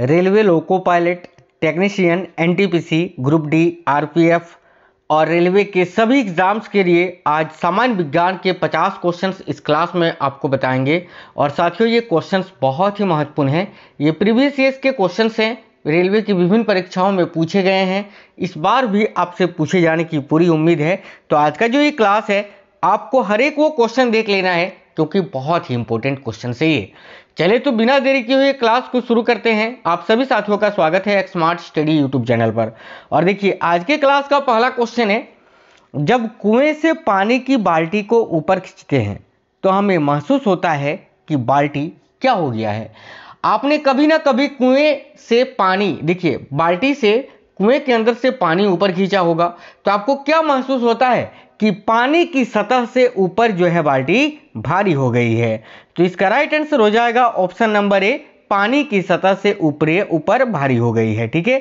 railway loco pilot technician NTPC group D RPF और railway के सभी एग्ज़ाम्स के लिए आज सामान्य विज्ञान के 50 क्वेश्चंस इस क्लास में आपको बताएंगे और साथियों ये क्वेश्चंस बहुत ही महत्वपूर्ण हैं ये प्रीवियस ईयर्स के क्वेश्चंस हैं रेलवे की विभिन्न परीक्षाओं में पूछे गए हैं इस बार भी आपसे पूछे जाने की पूरी उम्मीद है तो आज का जो ये क्लास है आपको हर एक वो क्वेश्चन देख लेना है क्योंकि बहुत ही इंपॉर्टेंट क्वेश्चन से ये चले तो बिना देरी किए हुए क्लास को शुरू करते हैं आप सभी साथियों का स्वागत है स्मार्ट स्टडी यूट्यूब चैनल पर और देखिए आज के क्लास का पहला क्वेश्चन है जब कुएं से पानी की बाल्टी को ऊपर खींचते हैं तो हमें महसूस होता है कि बाल्टी क्या हो गया है आपने कभी ना कभी कुएं से पानी देखिए बाल्टी से कुएं के अंदर से पानी ऊपर खींचा होगा तो आपको क्या महसूस होता है कि पानी की सतह से ऊपर जो है बाल्टी भारी हो गई है तो इसका राइट आंसर हो जाएगा ऑप्शन नंबर ए पानी की सतह से ऊपर ऊपर भारी हो गई है ठीक है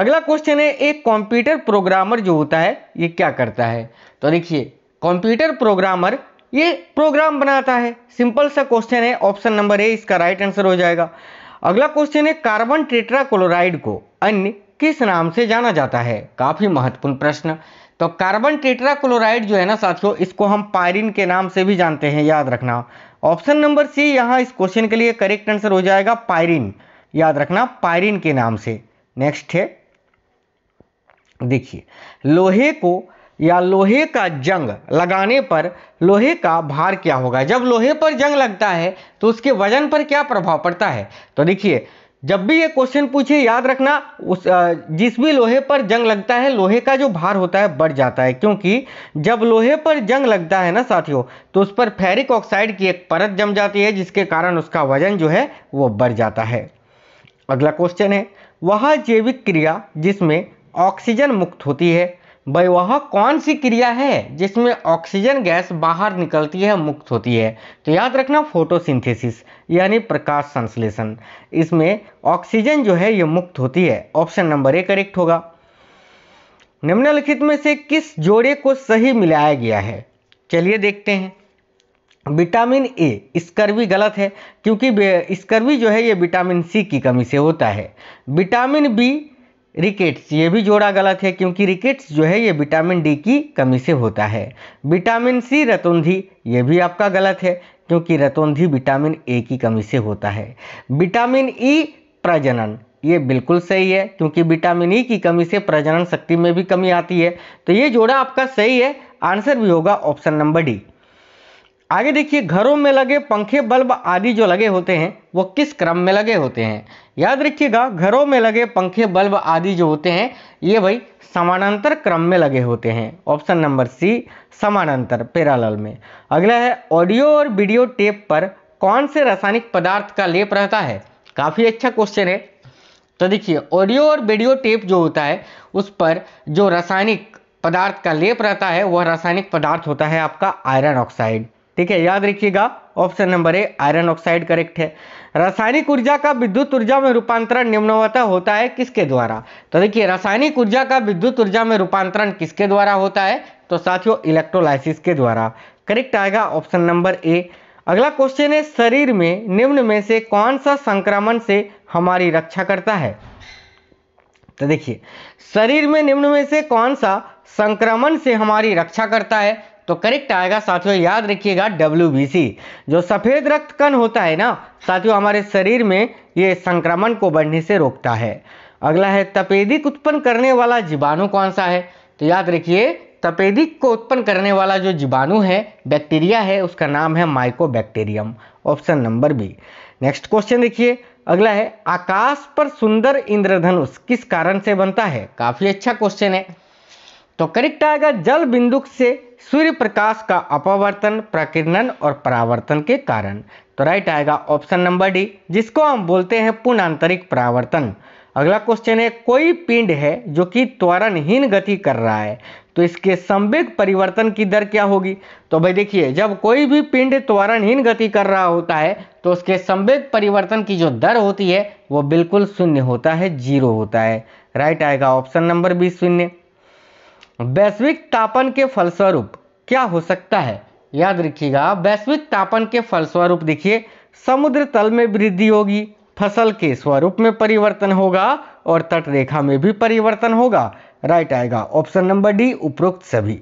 अगला क्वेश्चन है एक कंप्यूटर प्रोग्रामर जो होता है ये क्या करता है तो देखिए कंप्यूटर प्रोग्रामर ये प्रोग्राम बनाता है सिंपल सा क्वेश्चन है ऑप्शन नंबर ए इसका राइट आंसर हो जाएगा अगला क्वेश्चन है कार्बन टेट्राक्लोराइड को अन्य किस नाम से जाना जाता है काफी महत्वपूर्ण प्रश्न तो कार्बन टेट्राक्लोराइड जो है ना साथियों इसको हम पायरिन के नाम से भी जानते हैं याद रखना ऑप्शन नंबर सी यहाँ इस क्वेश्चन के लिए करेक्ट आंसर हो जाएगा पायरिन याद रखना पायरिन के नाम से नेक्स्ट है देखिए लोहे को या लोहे का जंग लगाने पर लोहे का भार क्या होगा जब लोहे पर जंग लगता है तो उसके वजन पर क्या प्रभाव पड़ता है तो देखिए जब भी ये क्वेश्चन पूछे याद रखना उस जिस भी लोहे पर जंग लगता है लोहे का जो भार होता है बढ़ जाता है क्योंकि जब लोहे पर जंग लगता है ना साथियों तो उस पर फेरिक ऑक्साइड की एक परत जम जाती है जिसके कारण उसका वजन जो है वो बढ़ जाता है अगला क्वेश्चन है वह जैविक क्रिया जिसमें ऑक्सीजन मुक्त होती है भाई वह कौन सी क्रिया है जिसमें ऑक्सीजन गैस बाहर निकलती है मुक्त होती है तो याद रखना फोटोसिंथेसिस यानी प्रकाश संश्लेषण इसमें ऑक्सीजन जो है ये मुक्त होती है ऑप्शन नंबर ए करेक्ट होगा निम्नलिखित में से किस जोड़े को सही मिलाया गया है चलिए देखते हैं विटामिन ए स्कर्वी गलत है क्योंकि स्कर्वी जो है ये विटामिन सी की कमी से होता है विटामिन बी रिकेट्स ये भी जोड़ा गलत है क्योंकि रिकेट्स जो है ये विटामिन डी की कमी से होता है विटामिन सी रतौंधी ये भी आपका गलत है क्योंकि रतौंधी विटामिन ए की कमी से होता है विटामिन ई e प्रजनन ये बिल्कुल सही है क्योंकि विटामिन ई e की कमी से प्रजनन शक्ति में भी कमी आती है तो ये जोड़ा आपका सही है आंसर भी होगा ऑप्शन नंबर डी आगे देखिए घरों में लगे पंखे बल्ब आदि जो लगे होते हैं वो किस क्रम में लगे होते हैं याद रखिएगा घरों में लगे पंखे बल्ब आदि जो होते हैं ये भाई समानांतर क्रम में लगे होते हैं ऑप्शन नंबर सी समानांतर पेरालल में अगला है ऑडियो और वीडियो टेप पर कौन से रासायनिक पदार्थ का लेप रहता है काफ़ी अच्छा क्वेश्चन है तो देखिए ऑडियो और वीडियो टेप जो होता है उस पर जो रासायनिक पदार्थ का लेप रहता है वह रासायनिक पदार्थ होता है आपका आयरन ऑक्साइड ठीक है याद रखिएगा option number A iron oxide correct है रासायनिक ऊर्जा का विद्युत ऊर्जा में रूपांतरण निम्नवता होता है किसके द्वारा तो देखिए रासायनिक ऊर्जा का विद्युत ऊर्जा में रूपांतरण किसके द्वारा होता है तो साथियों इलेक्ट्रोलाइसिस के द्वारा करेक्ट आएगा ऑप्शन नंबर ए अगला क्वेश्चन है शरीर में निम्न में से कौन सा संक्रमण से हमारी रक्षा करता है तो देखिए शरीर में निम्न में से कौन सा संक्रमण से हमारी रक्षा करता है तो करेक्ट आएगा साथियों याद रखिएगा डब्ल्यू जो सफ़ेद रक्त कण होता है ना साथियों हमारे शरीर में ये संक्रमण को बढ़ने से रोकता है अगला है तपेदिक उत्पन्न करने वाला जीवाणु कौन सा है तो याद रखिए तपेदिक को उत्पन्न करने वाला जो जीवाणु है बैक्टीरिया है उसका नाम है mycobacterium option number B next question देखिए अगला है आकाश पर सुंदर इंद्रधनुष किस कारण से बनता है काफ़ी अच्छा क्वेश्चन है तो करेक्ट आएगा जल बिंदु से सूर्य प्रकाश का अपवर्तन प्रकीर्णन और परावर्तन के कारण तो राइट आएगा ऑप्शन नंबर डी जिसको हम बोलते हैं पूर्ण आंतरिक परावर्तन अगला क्वेश्चन है कोई पिंड है जो कि त्वरणहीन गति कर रहा है तो इसके संवेग परिवर्तन की दर क्या होगी तो भाई देखिए जब कोई भी पिंड त्वरणहीन गति कर रहा होता है तो उसके संवेग परिवर्तन की जो दर होती है वो बिल्कुल शून्य होता है जीरो होता है राइट आएगा ऑप्शन नंबर बी शून्य वैश्विक तापन के फलस्वरूप क्या हो सकता है याद रखिएगा वैश्विक तापन के फलस्वरूप देखिए समुद्र तल में वृद्धि होगी फसल के स्वरूप में परिवर्तन होगा और तट रेखा में भी परिवर्तन होगा राइट आएगा ऑप्शन नंबर डी उपरोक्त सभी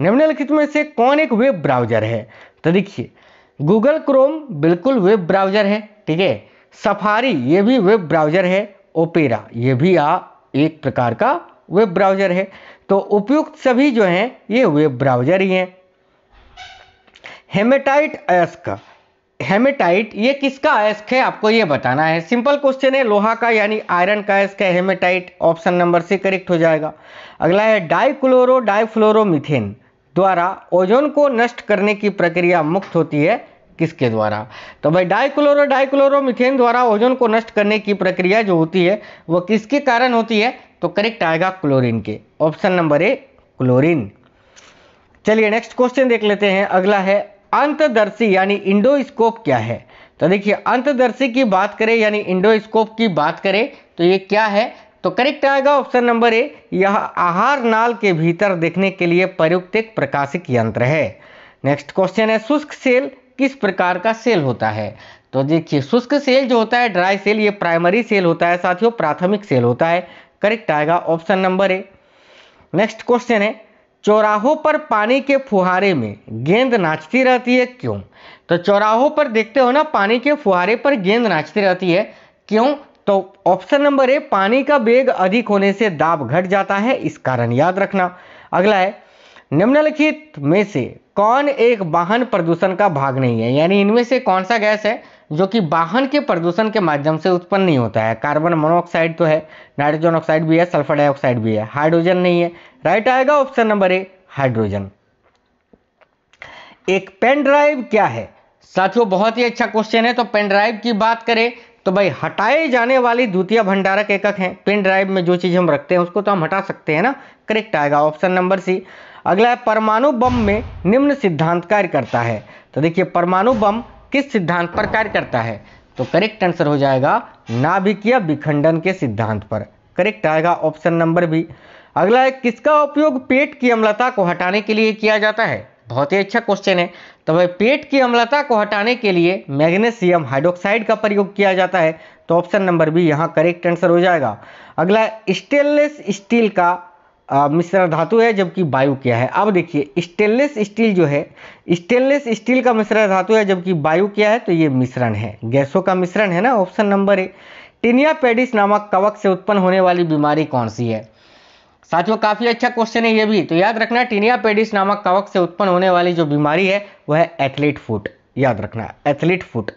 निम्नलिखित में से कौन एक वेब ब्राउजर है तो देखिए गूगल क्रोम बिल्कुल वेब ब्राउजर है ठीक है सफारी ये भी वेब ब्राउजर है ओपेरा ये भी आ एक प्रकार का वेब ब्राउज़र है तो उपयुक्त सभी जो हैं ये वेब ब्राउज़र ही हैं हेमेटाइट अयस्क हेमेटाइट ये किसका अयस्क है आपको ये बताना है सिंपल क्वेश्चन है लोहा का यानी आयरन का अयस्क है हेमेटाइट ऑप्शन नंबर से करेक्ट हो जाएगा अगला है डाइक्लोरो डाइफ्लोरोमिथेन द्वारा ओजोन को नष्ट करने की प्रक्रिया मुक्त होती है किसके द्वारा तो भाई डाइक्लोरो डाइक्लोरोमिथेन द्वारा ओजोन को नष्ट करने की प्रक्रिया जो होती है वो किसके कारण होती है तो करेक्ट आएगा क्लोरीन के ऑप्शन नंबर ए क्लोरीन चलिए नेक्स्ट क्वेश्चन देख लेते हैं अगला है अंतदर्शी यानी इंडोस्कोप क्या है तो देखिए अंतदर्शी की बात करें यानी इंडोस्कोप की बात करें तो ये क्या है तो करेक्ट आएगा ऑप्शन नंबर ए यह आहार नाल के भीतर देखने के लिए प्रयुक्त एक प्रकाशिक यंत्र है नेक्स्ट क्वेश्चन है शुष्क सेल किस प्रकार का सेल होता है तो देखिए शुष्क सेल जो होता है ड्राई सेल ये प्राइमरी सेल होता है साथियों प्राथमिक सेल होता है करेक्ट आएगा option number A next question है चौराहों पर पानी के फुहारे में गेंद नाचती रहती है क्यों तो चौराहों पर देखते हो ना पानी के फुहारे पर गेंद नाचती रहती है क्यों तो ऑप्शन नंबर ए पानी का वेग अधिक होने से दाब घट जाता है इस कारण याद रखना अगला है निम्नलिखित में से कौन एक वाहन प्रदूषण का भाग नहीं है यानी इनमें से कौन सा गैस है जो कि वाहन के प्रदूषण के माध्यम से उत्पन्न नहीं होता है कार्बन मोनोऑक्साइड तो है नाइट्रोजन ऑक्साइड भी है सल्फर डाइऑक्साइड भी है हाइड्रोजन नहीं है राइट आएगा ऑप्शन नंबर ए हाइड्रोजन एक पेन ड्राइव क्या है साथियों बहुत ही अच्छा क्वेश्चन है तो पेन ड्राइव की बात करें तो भाई हटाए जाने वाली द्वितीय भंडारक एकक है पेन ड्राइव में जो चीज़ हम रखते हैं उसको तो हम हटा सकते हैं ना करेक्ट आएगा ऑप्शन नंबर सी अगला है परमाणु बम में निम्न सिद्धांत कार्य करता है तो देखिए परमाणु बम किस सिद्धांत पर कार्य करता है तो करेक्ट आंसर हो जाएगा नाभिकीय विखंडन के सिद्धांत पर करेक्ट आएगा ऑप्शन नंबर बी अगला है किसका उपयोग पेट की अम्लता को हटाने के लिए किया जाता है बहुत ही अच्छा क्वेश्चन है तो भाई पेट की अम्लता को हटाने के लिए मैग्नेशियम हाइड्रोक्साइड का प्रयोग किया जाता है तो ऑप्शन नंबर बी यहाँ करेक्ट आंसर हो जाएगा अगला स्टेनलेस स्टील का मिश्रण धातु है जबकि वायु क्या है अब देखिए स्टेनलेस स्टील जो है स्टेनलेस स्टील का मिश्रण धातु है जबकि वायु क्या है तो ये मिश्रण है गैसों का मिश्रण है ना option number A tinea pedis नामक कवक से उत्पन्न होने वाली बीमारी कौन सी है साथियों काफ़ी अच्छा क्वेश्चन है ये भी तो याद रखना टीनिया पेडिस नामक कवक से उत्पन्न होने वाली जो बीमारी है वह है एथलीट फुट याद रखना एथलीट फुट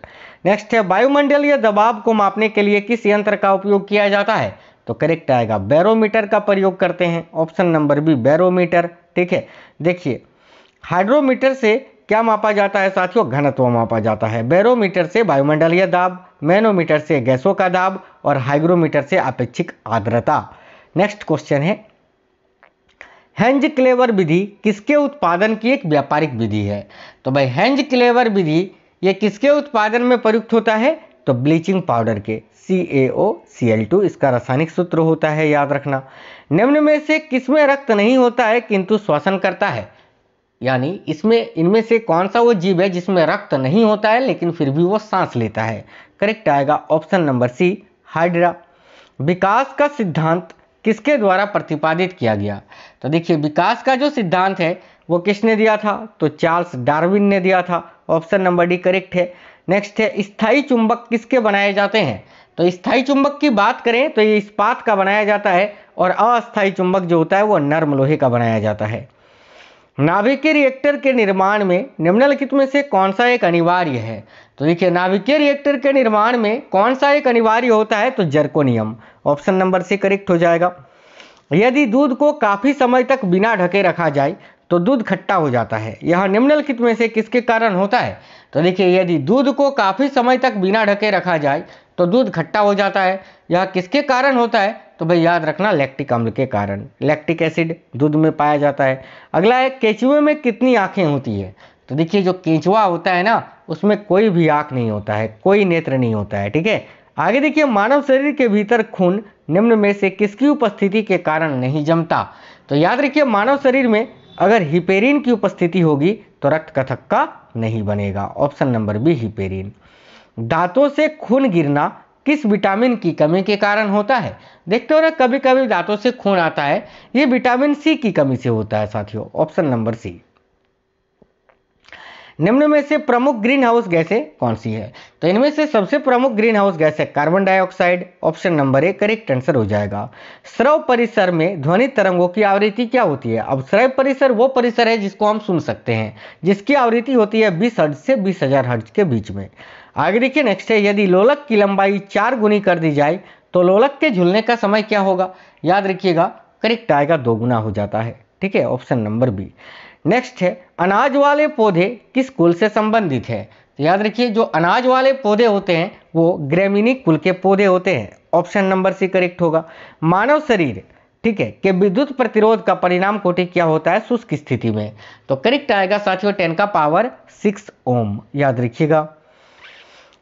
नेक्स्ट है वायुमंडलीय दबाव को मापने के लिए किस यंत्र का उपयोग किया जाता है तो करेक्ट आएगा बैरोमीटर का प्रयोग करते हैं ऑप्शन नंबर बी बैरोमीटर ठीक है देखिए हाइड्रोमीटर से क्या मापा जाता है साथियों घनत्व मापा जाता है बैरोमीटर से वायुमंडलीय दाब मैनोमीटर से गैसों का दाब और हाइग्रोमीटर से अपेक्षिक आर्द्रता नेक्स्ट क्वेश्चन है हैंज क्लेवर विधि किसके उत्पादन की एक व्यापारिक विधि है तो भाई हैंज क्लेवर विधि ये किसके उत्पादन में प्रयुक्त होता है तो ब्लीचिंग पाउडर के CaOCl2 इसका रासायनिक सूत्र होता है याद रखना निम्न में से किसमें रक्त नहीं होता है किंतु श्वसन करता है यानी इसमें इनमें से कौन सा वो जीव है जिसमें रक्त नहीं होता है लेकिन फिर भी वो सांस लेता है करेक्ट आएगा ऑप्शन नंबर सी हाइड्रा विकास का सिद्धांत किसके द्वारा प्रतिपादित किया गया तो देखिए विकास का जो सिद्धांत है वो किसने दिया था तो चार्ल्स डार्विन ने दिया था ऑप्शन नंबर डी करेक्ट है नेक्स्ट है स्थाई चुंबक किसके बनाए जाते हैं तो स्थाई चुंबक की बात करें तो ये इस्पात का बनाया जाता है और अस्थाई चुंबक जो होता है वो नर्म लोहे का बनाया जाता है नाभिकीय रिएक्टर के निर्माण में निम्नलिखित में से कौन सा एक अनिवार्य है तो देखिए नाभिकीय रिएक्टर के निर्माण में कौन सा एक अनिवार्य होता है तो zirconium option number C correct हो जाएगा यदि दूध को काफ़ी समय तक बिना ढके रखा जाए तो दूध खट्टा हो जाता है यह निम्नलिखित में से किसके कारण होता है तो देखिए यदि दूध को काफ़ी समय तक बिना ढके रखा जाए तो दूध खट्टा हो जाता है यह किसके कारण होता है तो भाई याद रखना लैक्टिक अम्ल के कारण लैक्टिक एसिड दूध में पाया जाता है अगला है केचुए में कितनी आँखें होती है तो देखिए जो केंचुआ होता है ना उसमें कोई भी आँख नहीं होता है कोई नेत्र नहीं होता है ठीक है आगे देखिए मानव शरीर के भीतर खून निम्न में से किसकी उपस्थिति के कारण नहीं जमता तो याद रखिए मानव शरीर में अगर हिपेरिन की उपस्थिति होगी तो रक्त कथक का नहीं बनेगा ऑप्शन नंबर बी हिपेरिन दांतों से खून गिरना किस विटामिन की कमी के कारण होता है देखते हो ना कभी कभी दांतों से खून आता है ये विटामिन सी की कमी से होता है साथियों ऑप्शन नंबर सी निम्न में से प्रमुख ग्रीन हाउस गैसें कौन सी है तो इनमें से सबसे प्रमुख ग्रीन हाउस गैस है carbon dioxide option number A correct answer हो जाएगा स्रव परिसर में ध्वनि तरंगों की आवृत्ति क्या होती है अब स्रव परिसर वो परिसर है जिसको हम सुन सकते हैं जिसकी आवृत्ति होती है बीस हर्ज से बीस हजार हर्ज के बीच में आगे देखिए नेक्स्ट है यदि लोलक की लंबाई चार गुनी कर दी जाए तो लोलक के झुलने का समय क्या होगा याद रखिएगा करेक्ट आएगा दो गुना हो जाता है ठीक है ऑप्शन नंबर बी नेक्स्ट है अनाज वाले पौधे किस कुल से संबंधित है याद रखिए जो अनाज वाले पौधे होते हैं वो ग्रेमिनी कुल के पौधे होते हैं ऑप्शन नंबर सी करेक्ट होगा मानव शरीर ठीक है कि विद्युत प्रतिरोध का परिणाम कोटि क्या होता है शुष्क स्थिति में तो करेक्ट आएगा साथियों टेन का पावर सिक्स ओम याद रखिएगा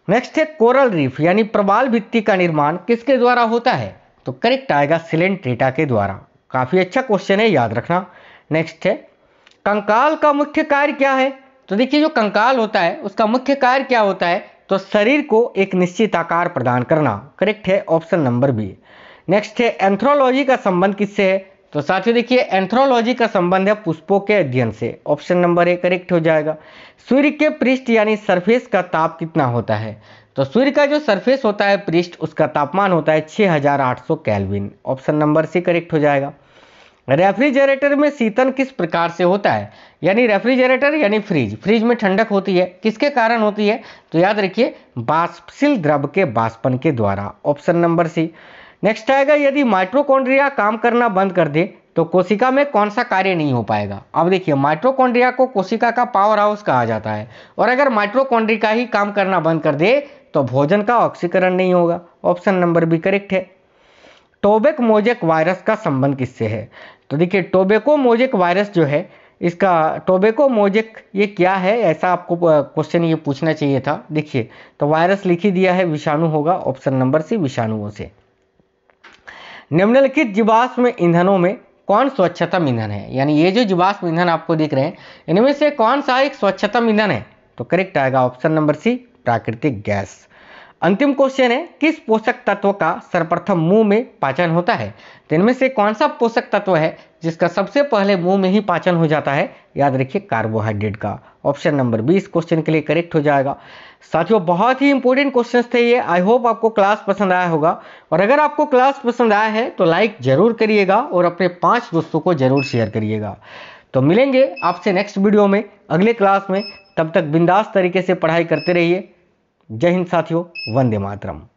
नेक्स्ट है कोरल रीफ यानी प्रवाल भित्ति का निर्माण किसके द्वारा होता है तो करेक्ट आएगा सिलेंट्रेटा के द्वारा काफी अच्छा क्वेश्चन है याद रखना नेक्स्ट है कंकाल का मुख्य कार्य क्या है तो देखिए जो कंकाल होता है उसका मुख्य कार्य क्या होता है तो शरीर को एक निश्चित आकार प्रदान करना करेक्ट है ऑप्शन नंबर बी नेक्स्ट है एंथ्रोलॉजी का संबंध किससे है तो साथियों देखिए एंथ्रोलॉजी का संबंध है पुष्पों के अध्ययन से ऑप्शन नंबर ए करेक्ट हो जाएगा सूर्य के पृष्ठ यानी सरफेस का ताप कितना होता है तो सूर्य का जो सरफेस होता है पृष्ठ उसका तापमान होता है 6800 हजार ऑप्शन नंबर सी करेक्ट हो जाएगा रेफ्रिजरेटर में शीतन किस प्रकार से होता है यानी रेफ्रिजरेटर यानी फ्रिज फ्रिज में ठंडक होती है किसके कारण होती है तो याद रखिए बाष्पशील द्रव के बाष्पन के द्वारा ऑप्शन नंबर सी नेक्स्ट आएगा यदि माइट्रोकोन्ड्रिया काम करना बंद कर दे तो कोशिका में कौन सा कार्य नहीं हो पाएगा अब देखिए माइट्रोकॉन्ड्रिया को कोशिका का पावर हाउस कहा जाता है और अगर माइट्रोकोन्ड्रिका ही काम करना बंद कर दे तो भोजन का ऑक्सीकरण नहीं होगा ऑप्शन नंबर भी करेक्ट है टोबेक मोजेक वायरस का संबंध किससे है तो देखिए टोबेको मोजेक वायरस जो है इसका टोबेको मोजेक ये क्या है ऐसा आपको क्वेश्चन ये पूछना चाहिए था देखिए तो वायरस लिख ही दिया है विषाणु होगा ऑप्शन नंबर सी विषाणुओं से निम्नलिखित जीवाश्म ईंधनों में कौन स्वच्छतम ईंधन है यानी ये जो जीवाश्म ईंधन आपको देख रहे हैं इनमें से कौन सा एक स्वच्छतम ईंधन है तो करेक्ट आएगा ऑप्शन नंबर सी प्राकृतिक गैस अंतिम क्वेश्चन है किस पोषक तत्व का सर्वप्रथम मुंह में पाचन होता है तो इनमें से कौन सा पोषक तत्व है जिसका सबसे पहले मुंह में ही पाचन हो जाता है याद रखिए कार्बोहाइड्रेट का ऑप्शन नंबर बी इस क्वेश्चन के लिए करेक्ट हो जाएगा साथियों बहुत ही इंपॉर्टेंट क्वेश्चंस थे ये आई होप आपको क्लास पसंद आया होगा और अगर आपको क्लास पसंद आया है तो लाइक जरूर करिएगा और अपने पांच दोस्तों को जरूर शेयर करिएगा तो मिलेंगे आपसे नेक्स्ट वीडियो में अगले क्लास में तब तक बिंदास तरीके से पढ़ाई करते रहिए जय हिंद साथियों वंदे मातरम